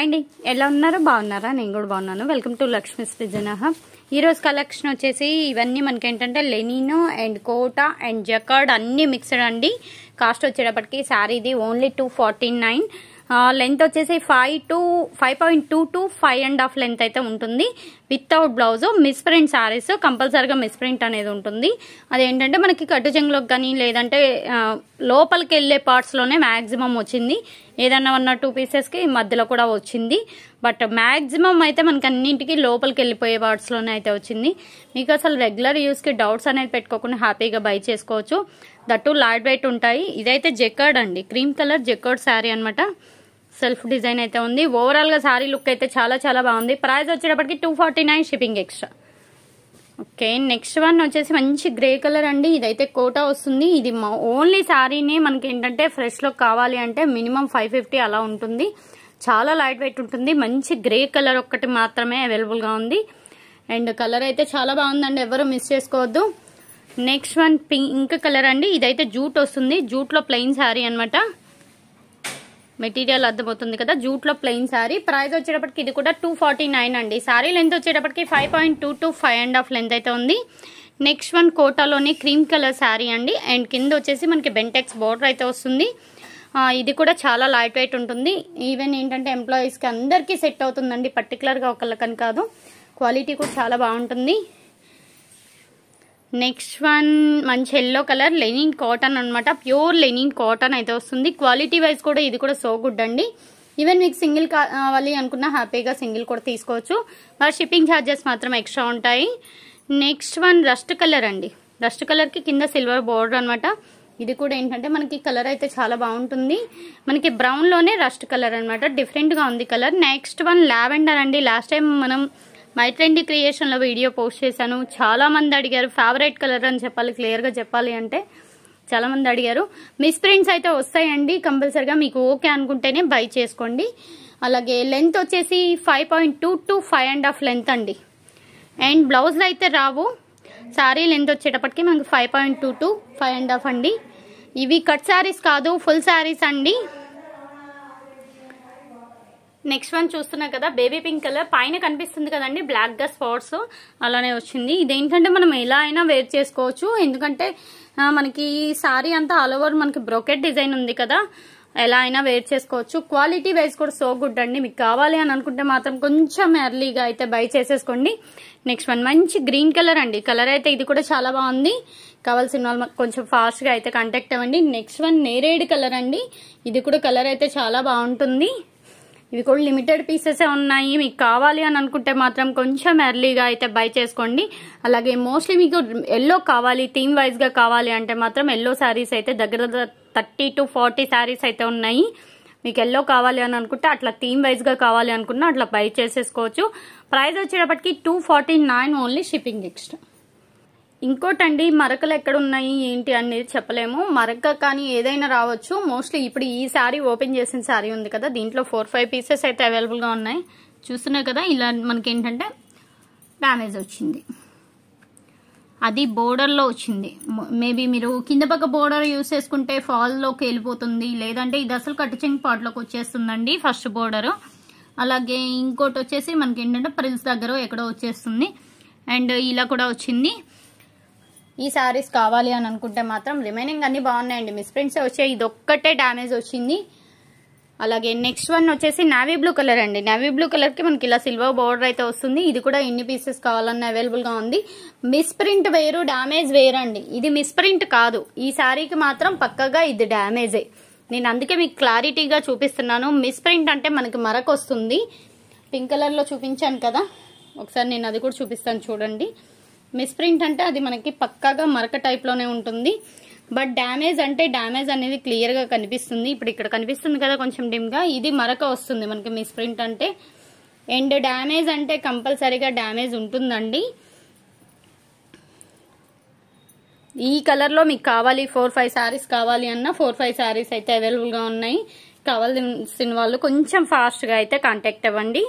అండి ఎలా ఉన్నారో బాగున్నారా నేను కూడా బాగున్నాను వెల్కమ్ టు లక్ష్మీస్ ఈ రోజు కలెక్షన్ వచ్చేసి ఇవన్నీ మనకి ఏంటంటే లెనినో అండ్ కోటా అండ్ జకార్డ్ అన్నీ మిక్స్డ్ అండి కాస్ట్ వచ్చేటప్పటికి శారీది only two forty nine length వచ్చేసి five to five point two to five and half length అయితే ఉంటుంది without blouse misprint saris కంపల్సరీగా మిస్ ప్రింట్ అనేది ఉంటుంది అదేంటంటే మనకి కట్టు చెంగులకు కానీ లేదంటే లోపలికి వెళ్ళే పార్ట్స్లోనే మ్యాక్సిమం వచ్చింది ఏదన్నా ఉన్న టూ పీసెస్కి మధ్యలో కూడా వచ్చింది బట్ మ్యాక్సిమం అయితే మనకి అన్నింటికి లోపలికి వెళ్ళిపోయే పార్ట్స్లోనే అయితే వచ్చింది మీకు అసలు రెగ్యులర్ యూస్కి డౌట్స్ అనేది పెట్టుకోకుండా హ్యాపీగా బై చేసుకోవచ్చు దట్టు లాడ్ వెయిట్ ఉంటాయి ఇదైతే జెక్కర్డ్ అండి క్రీమ్ కలర్ జెక్కర్డ్ శారీ అనమాట సెల్ఫ్ డిజైన్ అయితే ఉంది ఓవరాల్గా శారీ లుక్ అయితే చాలా చాలా బాగుంది ప్రైస్ వచ్చేటప్పటికి two forty nine shipping extra okay next one వచ్చేసి మంచి గ్రే కలర్ అండి ఇదైతే కోటా వస్తుంది ఇది ఓన్లీ సారీని మనకి ఏంటంటే ఫ్రెష్లో కావాలి అంటే మినిమం ఫైవ్ ఫిఫ్టీ అలా ఉంటుంది చాలా లైట్ వెయిట్ ఉంటుంది మంచి గ్రే కలర్ ఒక్కటి మాత్రమే అవైలబుల్గా ఉంది అండ్ కలర్ అయితే చాలా బాగుందండి ఎవరు మిస్ చేసుకోవద్దు నెక్స్ట్ వన్ పింక్ కలర్ అండి ఇదైతే జూట్ వస్తుంది జూట్లో ప్లెయిన్ శారీ అనమాట మెటీరియల్ అర్థమవుతుంది కదా జూట్లో ప్లెయిన్ శారీ ప్రైస్ వచ్చేటప్పటికి ఇది కూడా టూ ఫార్టీ నైన్ అండి సారీ లెంత్ వచ్చేటప్పటికి five point two to five and half length అయితే ఉంది నెక్స్ట్ వన్ కోటాలోని క్రీమ్ కలర్ శారీ అండి అండ్ కింద వచ్చేసి మనకి బెంటెక్స్ బోర్డర్ అయితే వస్తుంది ఇది కూడా చాలా లైట్ వెయిట్ ఉంటుంది ఈవెన్ ఏంటంటే ఎంప్లాయీస్కి అందరికీ సెట్ అవుతుందండి పర్టికులర్గా ఒకళ్ళకని కాదు క్వాలిటీ కూడా చాలా బాగుంటుంది నెక్స్ట్ వన్ మంచి ఎల్లో కలర్ లెనిన్ కాటన్ అనమాట ప్యూర్ లెనిన్ కాటన్ అయితే వస్తుంది క్వాలిటీ వైజ్ కూడా ఇది కూడా సో గుడ్ అండి ఈవెన్ మీకు సింగిల్ కావాలి అనుకున్నా హ్యాపీగా సింగిల్ కూడా తీసుకోవచ్చు మరి షిప్పింగ్ ఛార్జెస్ మాత్రం ఎక్స్ట్రా ఉంటాయి నెక్స్ట్ వన్ రస్ట్ కలర్ అండి రస్ట్ కలర్కి కింద సిల్వర్ బోర్డర్ అనమాట ఇది కూడా ఏంటంటే మనకి కలర్ అయితే చాలా బాగుంటుంది మనకి బ్రౌన్లోనే రస్ట్ కలర్ అనమాట డిఫరెంట్గా ఉంది కలర్ నెక్స్ట్ వన్ లావెండర్ అండి లాస్ట్ టైం మనం మై ట్రెండ్ క్రియేషన్లో వీడియో పోస్ట్ చేశాను చాలామంది అడిగారు ఫేవరెట్ కలర్ అని చెప్పాలి క్లియర్గా చెప్పాలి అంటే చాలామంది అడిగారు మిస్ ప్రింట్స్ అయితే వస్తాయండి కంపల్సరిగా మీకు ఓకే అనుకుంటేనే బై చేసుకోండి అలాగే లెంత్ వచ్చేసి five point two to five and half length అండి అండ్ బ్లౌజ్లు అయితే రావు శారీ లెంత్ వచ్చేటప్పటికి మనకు five point two to five and half అండి ఇవి కట్ శారీస్ కాదు ఫుల్ శారీస్ అండి నెక్స్ట్ వన్ చూస్తున్నాం కదా బేబీ పింక్ కలర్ పైన కనిపిస్తుంది కదండి బ్లాక్గా స్పాట్స్ అలానే వచ్చింది ఇదేంటంటే మనం ఎలా అయినా వేర్ చేసుకోవచ్చు ఎందుకంటే మనకి ఈ సారీ అంతా ఆల్ ఓవర్ మనకి బ్రోకెట్ డిజైన్ ఉంది కదా ఎలా అయినా వేర్ చేసుకోవచ్చు క్వాలిటీ వైజ్ కూడా సో గుడ్ అండి మీకు కావాలి అని అనుకుంటే మాత్రం కొంచెం ఎర్లీగా అయితే బై చేసేసుకోండి నెక్స్ట్ వన్ మంచి గ్రీన్ కలర్ అండి కలర్ అయితే ఇది కూడా చాలా బాగుంది కావాల్సిన వాళ్ళు కొంచెం ఫాస్ట్గా అయితే కాంటాక్ట్ అవ్వండి నెక్స్ట్ వన్ నేరేడ్ కలర్ అండి ఇది కూడా కలర్ అయితే చాలా బాగుంటుంది ఇవి కూడా లిమిటెడ్ పీసెసే ఉన్నాయి మీకు కావాలి అని అనుకుంటే మాత్రం కొంచెం ఎర్లీగా అయితే బై చేసుకోండి అలాగే మోస్ట్లీ మీకు ఎల్లో కావాలి థీమ్ వైజ్గా కావాలి అంటే మాత్రం ఎల్లో శారీస్ అయితే దగ్గర దగ్గర థర్టీ టు ఫార్టీ శారీస్ అయితే ఉన్నాయి మీకు ఎల్లో కావాలి అని అనుకుంటే అట్లా థీమ్ వైజ్గా కావాలి అనుకున్నా అట్లా బై చేసేసుకోవచ్చు ప్రైస్ వచ్చేటప్పటికి two forty nine only shipping extra ఇంకోటండి మరకలు ఎక్కడ ఉన్నాయి ఏంటి అనేది చెప్పలేము మరక కానీ ఏదైనా రావచ్చు మోస్ట్లీ ఇప్పుడు ఈ శారీ ఓపెన్ చేసిన శారీ ఉంది కదా దీంట్లో ఫోర్ ఫైవ్ పీసెస్ అయితే అవైలబుల్గా ఉన్నాయి చూస్తున్నారు కదా ఇలా మనకి ఏంటంటే డ్యామేజ్ వచ్చింది అది బోర్డర్లో వచ్చింది మేబీ మీరు కింద పక్క బోర్డర్ యూస్ చేసుకుంటే ఫాల్లోకి వెళ్ళిపోతుంది లేదంటే ఇది అసలు కట్టుచెంగ్ పాట్లోకి వచ్చేస్తుందండి ఫస్ట్ బోర్డర్ అలాగే ఇంకోటి వచ్చేసి మనకి ఏంటంటే ప్రిల్స్ దగ్గర ఎక్కడో వచ్చేస్తుంది అండ్ ఇలా కూడా వచ్చింది ఈ శారీస్ కావాలి అని అనుకుంటే మాత్రం రిమైనింగ్ అన్నీ బాగున్నాయండి ప్రింట్స్ వచ్చాయి ఇది ఒక్కటే డ్యామేజ్ వచ్చింది అలాగే నెక్స్ట్ వన్ వచ్చేసి నావీ బ్లూ కలర్ అండి నావీ బ్లూ కలర్కి మనకి ఇలా సిల్వర్ బోర్డర్ అయితే వస్తుంది ఇది కూడా ఎన్ని పీసెస్ కావాలన్నా అవైలబుల్గా ఉంది మిస్ ప్రింట్ వేరు డ్యామేజ్ వేరండి ఇది మిస్ ప్రింట్ కాదు ఈ శారీకి మాత్రం పక్కగా ఇది డ్యామేజే నేను అందుకే మీకు క్లారిటీగా చూపిస్తున్నాను మిస్ ప్రింట్ అంటే మనకి మరకొస్తుంది పింక్ కలర్లో చూపించాను కదా ఒకసారి నేను అది కూడా చూపిస్తాను చూడండి మిస్ప్రింట్ అంటే అది మనకి పక్కాగా మరక టైప్లోనే ఉంటుంది బట్ డ్యామేజ్ అంటే డ్యామేజ్ అనేది క్లియర్గా కనిపిస్తుంది ఇప్పుడు ఇక్కడ కనిపిస్తుంది కదా కొంచెం డిమ్గా ఇది మరక వస్తుంది మనకి మిస్ప్రింట్ అంటే అండ్ డ్యామేజ్ అంటే కంపల్సరీగా డ్యామేజ్ ఉంటుందండి ఈ కలర్లో మీకు కావాలి ఫోర్ ఫైవ్ శారీస్ కావాలి అన్న ఫోర్ ఫైవ్ శారీస్ అయితే అవైలబుల్గా ఉన్నాయి కావాల్సిన వాళ్ళు కొంచెం ఫాస్ట్గా అయితే కాంటాక్ట్ అవ్వండి